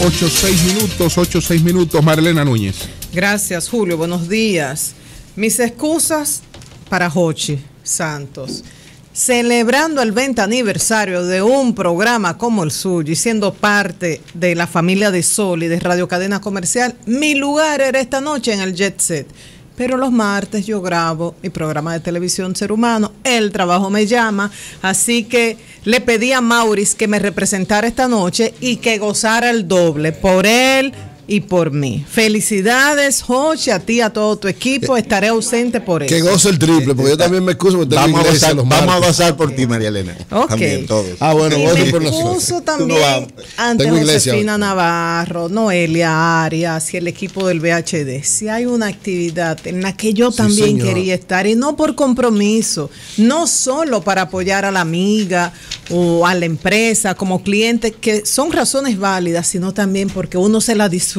8, 6 minutos, 8, 6 minutos, Marlena Núñez. Gracias, Julio. Buenos días. Mis excusas para Jochi Santos. Celebrando el 20 aniversario de un programa como el suyo y siendo parte de la familia de Sol y de Radio Cadena Comercial, mi lugar era esta noche en el Jet Set. Pero los martes yo grabo mi programa de televisión Ser Humano, el trabajo me llama, así que le pedí a Maurice que me representara esta noche y que gozara el doble por él, y por mí. Felicidades, Jorge, a ti, a todo tu equipo. Eh, Estaré ausente por eso. Que gozo el triple, porque yo eh, también me excuso. Vamos, a vamos a gozar por ti, María Elena. También, todos. Ah, bueno, por también ante Josefina Navarro, Noelia Arias y el equipo del VHD, Si hay una actividad en la que yo también quería estar, y no por compromiso, no solo para apoyar a la amiga o a la empresa como cliente, que son razones válidas, sino también porque uno se la disfruta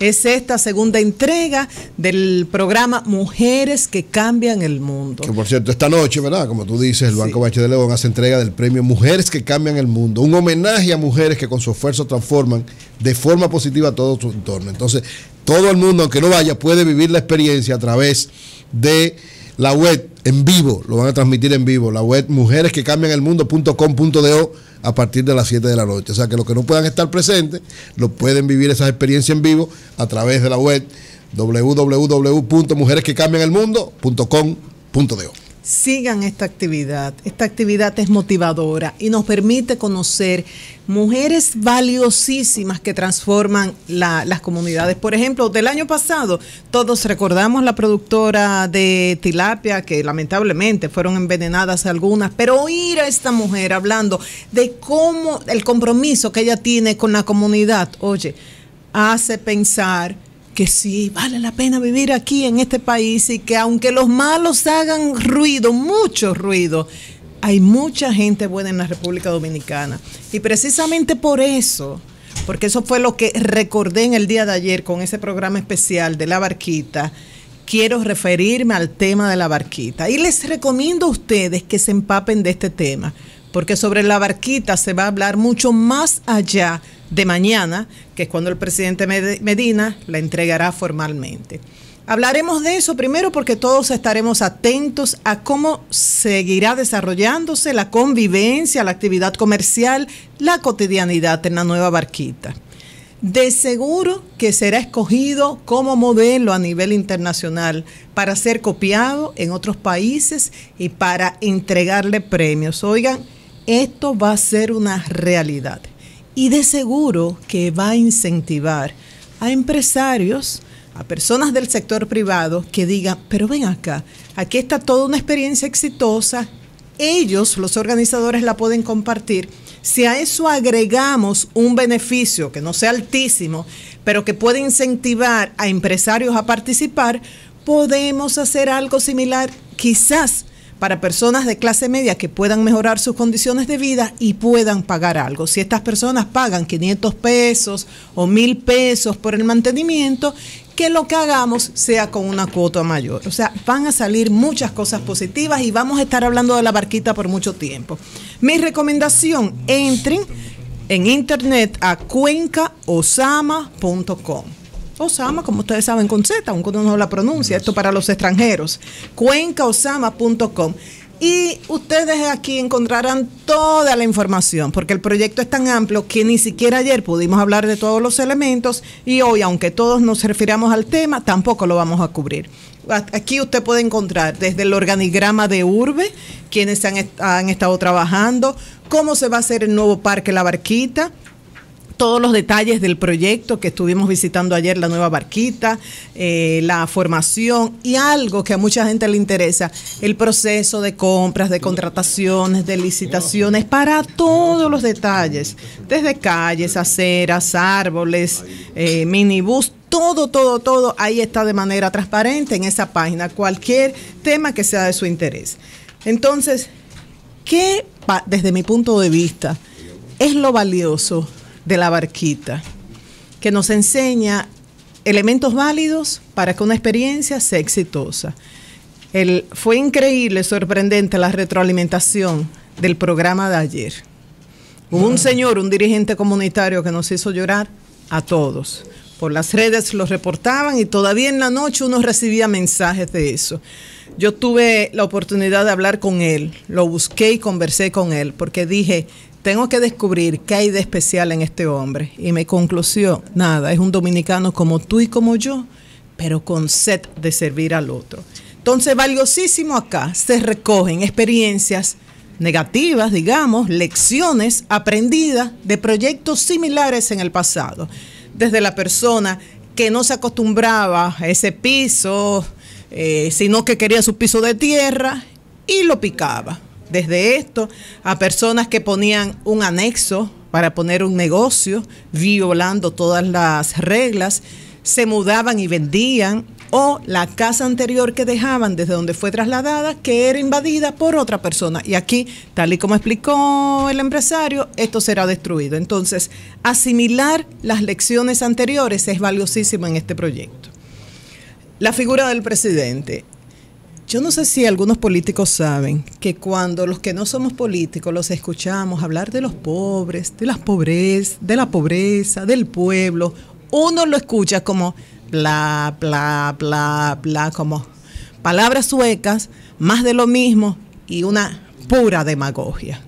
es esta segunda entrega del programa Mujeres que Cambian el Mundo. Que por cierto, esta noche, ¿verdad? Como tú dices, el Banco sí. Bache de León hace entrega del premio Mujeres que Cambian el Mundo. Un homenaje a mujeres que con su esfuerzo transforman de forma positiva todo su entorno. Entonces, todo el mundo, aunque no vaya, puede vivir la experiencia a través de la web en vivo, lo van a transmitir en vivo, la web mujeres que cambian el a partir de las 7 de la noche. O sea que los que no puedan estar presentes, lo pueden vivir esa experiencia en vivo a través de la web www.mujeresquecambianelmundo.com.do sigan esta actividad. Esta actividad es motivadora y nos permite conocer mujeres valiosísimas que transforman las comunidades. Por ejemplo, del año pasado, todos recordamos la productora de tilapia, que lamentablemente fueron envenenadas algunas, pero oír a esta mujer hablando de cómo el compromiso que ella tiene con la comunidad, oye, hace pensar que sí vale la pena vivir aquí en este país y que aunque los malos hagan ruido, mucho ruido, hay mucha gente buena en la República Dominicana. Y precisamente por eso, porque eso fue lo que recordé en el día de ayer con ese programa especial de La Barquita, quiero referirme al tema de La Barquita. Y les recomiendo a ustedes que se empapen de este tema, porque sobre La Barquita se va a hablar mucho más allá de mañana, que es cuando el presidente Medina la entregará formalmente. Hablaremos de eso primero porque todos estaremos atentos a cómo seguirá desarrollándose la convivencia, la actividad comercial, la cotidianidad en la nueva barquita. De seguro que será escogido como modelo a nivel internacional para ser copiado en otros países y para entregarle premios. Oigan, esto va a ser una realidad y de seguro que va a incentivar a empresarios, a personas del sector privado que digan, pero ven acá, aquí está toda una experiencia exitosa, ellos, los organizadores, la pueden compartir. Si a eso agregamos un beneficio que no sea altísimo, pero que puede incentivar a empresarios a participar, podemos hacer algo similar, quizás para personas de clase media que puedan mejorar sus condiciones de vida y puedan pagar algo. Si estas personas pagan 500 pesos o 1000 pesos por el mantenimiento, que lo que hagamos sea con una cuota mayor. O sea, van a salir muchas cosas positivas y vamos a estar hablando de la barquita por mucho tiempo. Mi recomendación, entren en internet a cuencaosama.com Osama, como ustedes saben, con Z, aunque uno no la pronuncia, esto para los extranjeros, cuencaosama.com. Y ustedes aquí encontrarán toda la información, porque el proyecto es tan amplio que ni siquiera ayer pudimos hablar de todos los elementos y hoy, aunque todos nos refiramos al tema, tampoco lo vamos a cubrir. Aquí usted puede encontrar desde el organigrama de Urbe, quienes han, han estado trabajando, cómo se va a hacer el nuevo parque La Barquita, todos los detalles del proyecto que estuvimos visitando ayer, la nueva barquita, eh, la formación y algo que a mucha gente le interesa, el proceso de compras, de contrataciones, de licitaciones, para todos los detalles, desde calles, aceras, árboles, eh, minibús, todo, todo, todo, ahí está de manera transparente en esa página, cualquier tema que sea de su interés. Entonces, ¿qué, desde mi punto de vista, es lo valioso de la barquita, que nos enseña elementos válidos para que una experiencia sea exitosa. El, fue increíble, sorprendente la retroalimentación del programa de ayer. un señor, un dirigente comunitario que nos hizo llorar a todos. Por las redes lo reportaban y todavía en la noche uno recibía mensajes de eso. Yo tuve la oportunidad de hablar con él, lo busqué y conversé con él porque dije, tengo que descubrir qué hay de especial en este hombre. Y mi conclusión, nada, es un dominicano como tú y como yo, pero con sed de servir al otro. Entonces, valiosísimo acá, se recogen experiencias negativas, digamos, lecciones aprendidas de proyectos similares en el pasado. Desde la persona que no se acostumbraba a ese piso, eh, sino que quería su piso de tierra y lo picaba desde esto a personas que ponían un anexo para poner un negocio, violando todas las reglas, se mudaban y vendían, o la casa anterior que dejaban desde donde fue trasladada, que era invadida por otra persona. Y aquí, tal y como explicó el empresario, esto será destruido. Entonces, asimilar las lecciones anteriores es valiosísimo en este proyecto. La figura del presidente. Yo no sé si algunos políticos saben que cuando los que no somos políticos los escuchamos hablar de los pobres, de las pobres, de la pobreza, del pueblo, uno lo escucha como bla, bla, bla, bla, como palabras suecas, más de lo mismo y una pura demagogia.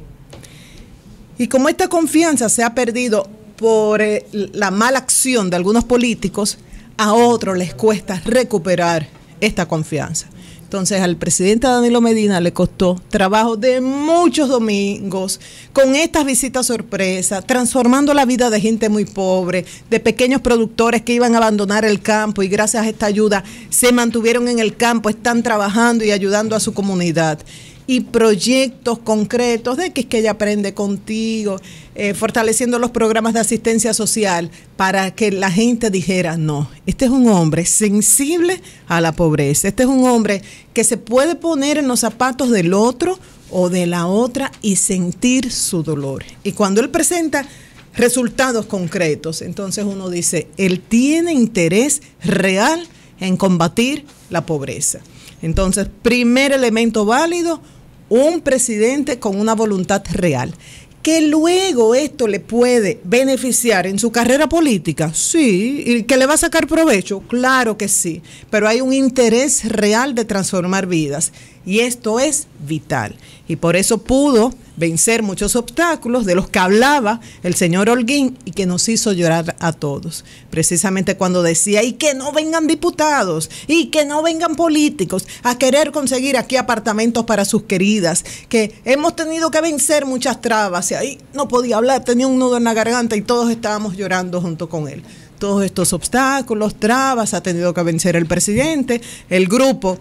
Y como esta confianza se ha perdido por eh, la mala acción de algunos políticos, a otros les cuesta recuperar esta confianza. Entonces al presidente Danilo Medina le costó trabajo de muchos domingos con estas visitas sorpresa, transformando la vida de gente muy pobre, de pequeños productores que iban a abandonar el campo y gracias a esta ayuda se mantuvieron en el campo, están trabajando y ayudando a su comunidad y proyectos concretos de que es que ella aprende contigo, eh, fortaleciendo los programas de asistencia social para que la gente dijera, no, este es un hombre sensible a la pobreza, este es un hombre que se puede poner en los zapatos del otro o de la otra y sentir su dolor. Y cuando él presenta resultados concretos, entonces uno dice, él tiene interés real en combatir la pobreza. Entonces, primer elemento válido, un presidente con una voluntad real. Que luego esto le puede beneficiar en su carrera política, sí, y que le va a sacar provecho, claro que sí, pero hay un interés real de transformar vidas y esto es vital. Y por eso pudo vencer muchos obstáculos de los que hablaba el señor Holguín y que nos hizo llorar a todos. Precisamente cuando decía, y que no vengan diputados, y que no vengan políticos a querer conseguir aquí apartamentos para sus queridas, que hemos tenido que vencer muchas trabas, y ahí no podía hablar, tenía un nudo en la garganta y todos estábamos llorando junto con él todos estos obstáculos, trabas, ha tenido que vencer el presidente, el grupo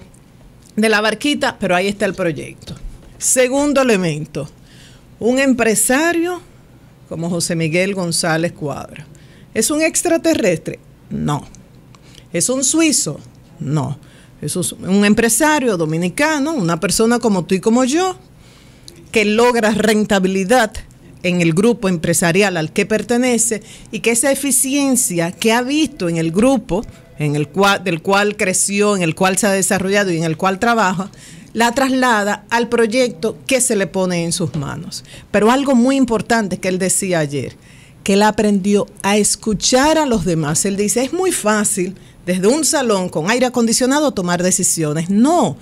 de la barquita, pero ahí está el proyecto. Segundo elemento, un empresario como José Miguel González Cuadra. ¿Es un extraterrestre? No. ¿Es un suizo? No. ¿Es un empresario dominicano, una persona como tú y como yo, que logra rentabilidad en el grupo empresarial al que pertenece y que esa eficiencia que ha visto en el grupo en el cual, del cual creció, en el cual se ha desarrollado y en el cual trabaja, la traslada al proyecto que se le pone en sus manos. Pero algo muy importante que él decía ayer, que él aprendió a escuchar a los demás. Él dice, es muy fácil desde un salón con aire acondicionado tomar decisiones. No,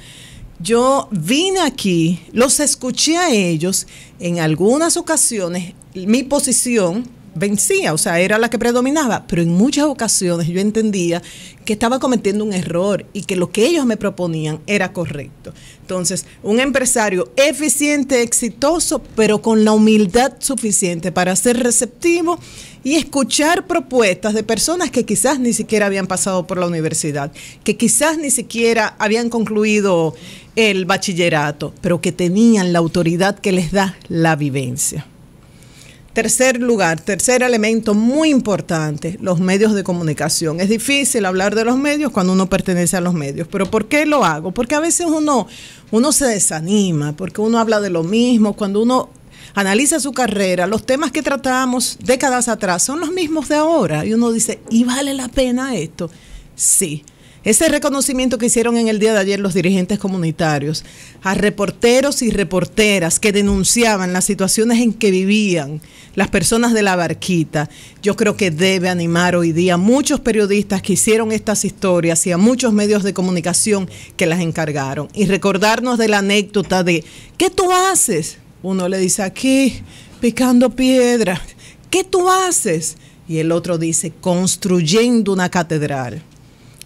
yo vine aquí, los escuché a ellos, en algunas ocasiones mi posición vencía, o sea, era la que predominaba, pero en muchas ocasiones yo entendía que estaba cometiendo un error y que lo que ellos me proponían era correcto. Entonces, un empresario eficiente, exitoso, pero con la humildad suficiente para ser receptivo y escuchar propuestas de personas que quizás ni siquiera habían pasado por la universidad, que quizás ni siquiera habían concluido el bachillerato, pero que tenían la autoridad que les da la vivencia. Tercer lugar, tercer elemento muy importante, los medios de comunicación. Es difícil hablar de los medios cuando uno pertenece a los medios, pero ¿por qué lo hago? Porque a veces uno, uno se desanima, porque uno habla de lo mismo, cuando uno analiza su carrera, los temas que tratábamos décadas atrás son los mismos de ahora y uno dice, ¿y vale la pena esto? Sí. Ese reconocimiento que hicieron en el día de ayer los dirigentes comunitarios a reporteros y reporteras que denunciaban las situaciones en que vivían las personas de la barquita, yo creo que debe animar hoy día a muchos periodistas que hicieron estas historias y a muchos medios de comunicación que las encargaron. Y recordarnos de la anécdota de, ¿qué tú haces? Uno le dice aquí, picando piedra, ¿qué tú haces? Y el otro dice, construyendo una catedral.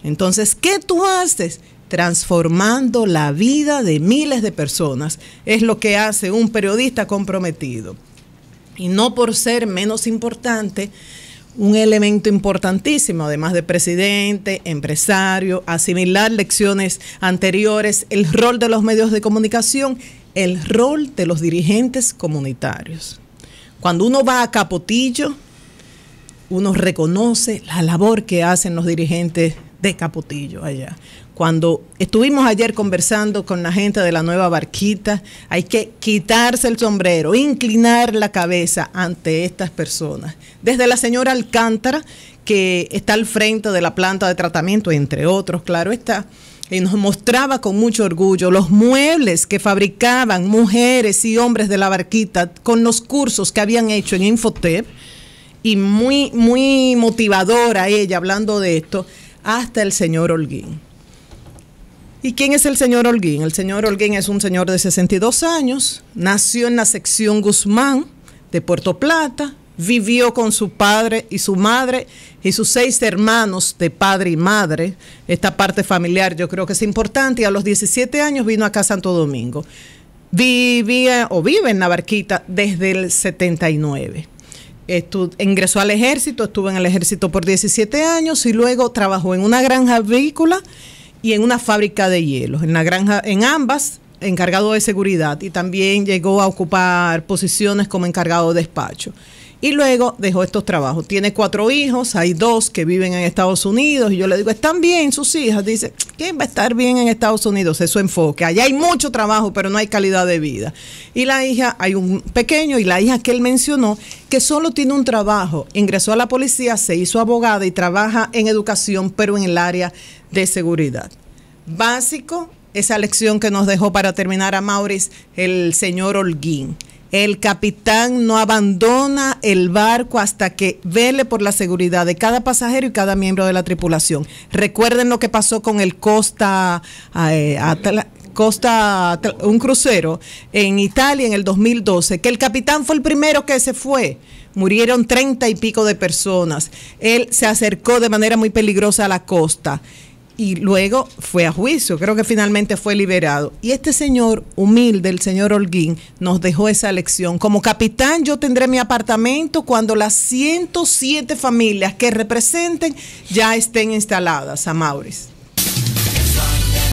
Entonces, ¿qué tú haces? Transformando la vida de miles de personas es lo que hace un periodista comprometido. Y no por ser menos importante, un elemento importantísimo, además de presidente, empresario, asimilar lecciones anteriores, el rol de los medios de comunicación, el rol de los dirigentes comunitarios. Cuando uno va a Capotillo, uno reconoce la labor que hacen los dirigentes de Capotillo allá. Cuando estuvimos ayer conversando con la gente de la nueva barquita, hay que quitarse el sombrero, inclinar la cabeza ante estas personas. Desde la señora Alcántara, que está al frente de la planta de tratamiento, entre otros, claro está, y nos mostraba con mucho orgullo los muebles que fabricaban mujeres y hombres de la barquita con los cursos que habían hecho en Infotep, y muy, muy motivadora ella hablando de esto hasta el señor Holguín. ¿Y quién es el señor Holguín? El señor Holguín es un señor de 62 años, nació en la sección Guzmán de Puerto Plata, vivió con su padre y su madre y sus seis hermanos de padre y madre. Esta parte familiar yo creo que es importante y a los 17 años vino acá a Santo Domingo. Vivía o vive en la barquita desde el 79 ingresó al ejército, estuvo en el ejército por 17 años y luego trabajó en una granja agrícola y en una fábrica de hielos. En la granja, en ambas, encargado de seguridad y también llegó a ocupar posiciones como encargado de despacho y luego dejó estos trabajos. Tiene cuatro hijos, hay dos que viven en Estados Unidos y yo le digo, están bien sus hijas. Dice, ¿quién va a estar bien en Estados Unidos? Es su enfoque. Allá hay mucho trabajo, pero no hay calidad de vida. Y la hija, hay un pequeño y la hija que él mencionó, que solo tiene un trabajo. Ingresó a la policía, se hizo abogada y trabaja en educación, pero en el área de seguridad. Básico, esa lección que nos dejó para terminar a Maurice el señor Holguín el capitán no abandona el barco hasta que vele por la seguridad de cada pasajero y cada miembro de la tripulación. Recuerden lo que pasó con el Costa, eh, Costa un crucero en Italia en el 2012, que el capitán fue el primero que se fue. Murieron treinta y pico de personas. Él se acercó de manera muy peligrosa a la costa y luego fue a juicio, creo que finalmente fue liberado. Y este señor humilde, el señor Holguín, nos dejó esa lección. Como capitán yo tendré mi apartamento cuando las 107 familias que representen ya estén instaladas a Maurice.